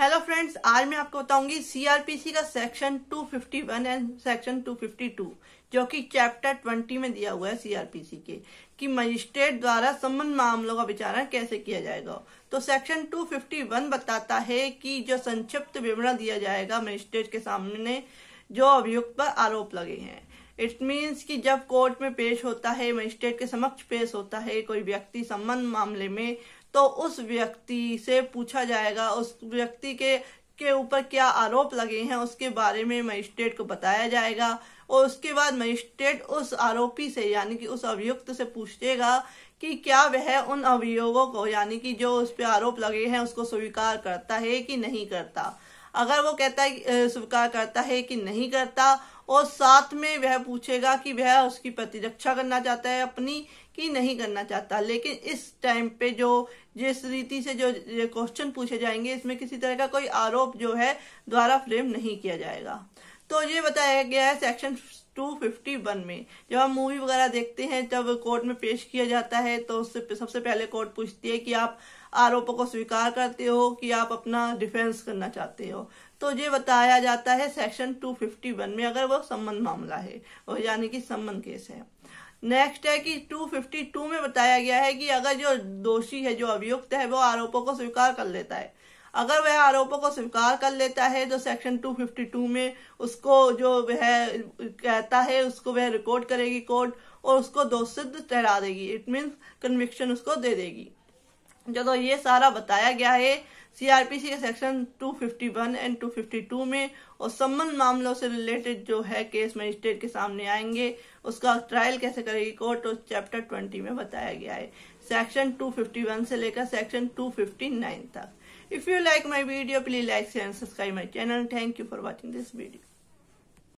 hello friends आज मैं आपको बताऊंगी सीआरपीसी का सेक्शन 251 एंड सेक्शन 252 जो कि चैप्टर 20 में दिया हुआ है सीआरपीसी के कि मजिस्ट्रेट द्वारा संबंध मामलों का विचारण कैसे किया जाएगा तो सेक्शन 251 बताता है कि जो संक्षिप्त विवरण दिया जाएगा मजिस्ट्रेट के सामने जो अभियुक्त पर आरोप लगे हैं इट मीन्स कि जब कोर्ट में पेश होता है मजिस्ट्रेट के समक्ष पेश होता है कोई व्यक्ति संबंध मामले में तो उस व्यक्ति से पूछा जाएगा उस व्यक्ति के के ऊपर क्या आरोप लगे हैं उसके बारे में मजिस्ट्रेट को बताया जाएगा और उसके बाद मजिस्ट्रेट उस आरोपी से यानी कि उस अभियुक्त से पूछेगा कि क्या वह उन अभियोगों को यानी कि जो उस पर आरोप लगे हैं उसको स्वीकार करता है कि नहीं करता अगर वो कहता है स्वीकार करता है कि नहीं करता और साथ में वह पूछेगा कि वह उसकी प्रतिरक्षा करना चाहता है अपनी कि नहीं करना चाहता लेकिन इस टाइम पे जो जिस रीति से जो क्वेश्चन पूछे जाएंगे इसमें किसी तरह का कोई आरोप जो है द्वारा फ्रेम नहीं किया जाएगा तो ये बताया गया है सेक्शन 251 में जब हम मूवी वगैरह देखते हैं जब कोर्ट में पेश किया जाता है तो उससे सबसे पहले कोर्ट पूछती है कि आप आरोपों को स्वीकार करते हो कि आप अपना डिफेंस करना चाहते हो तो ये बताया जाता है सेक्शन 251 में अगर वो संबंध मामला है और यानी कि संबंध केस है नेक्स्ट है कि 252 में बताया गया है कि अगर जो दोषी है जो अभियुक्त है वो आरोपों को स्वीकार कर लेता है अगर वह आरोपों को स्वीकार कर लेता है तो सेक्शन 252 में उसको जो वह कहता है उसको वह रिकॉर्ड करेगी कोर्ट और उसको दोषिद्ध ठहरा देगी इट मीन्स कन्विक्शन उसको दे देगी जो ये सारा बताया गया है सीआरपीसी के सेक्शन 251 एंड 252 में और संबंध मामलों से रिलेटेड जो है केस मजिस्ट्रेट के सामने आएंगे उसका ट्रायल कैसे करेगी कोर्ट और चैप्टर 20 में बताया गया है सेक्शन 251 से लेकर सेक्शन 259 तक if you like my video please like share and subscribe my channel thank you for watching this video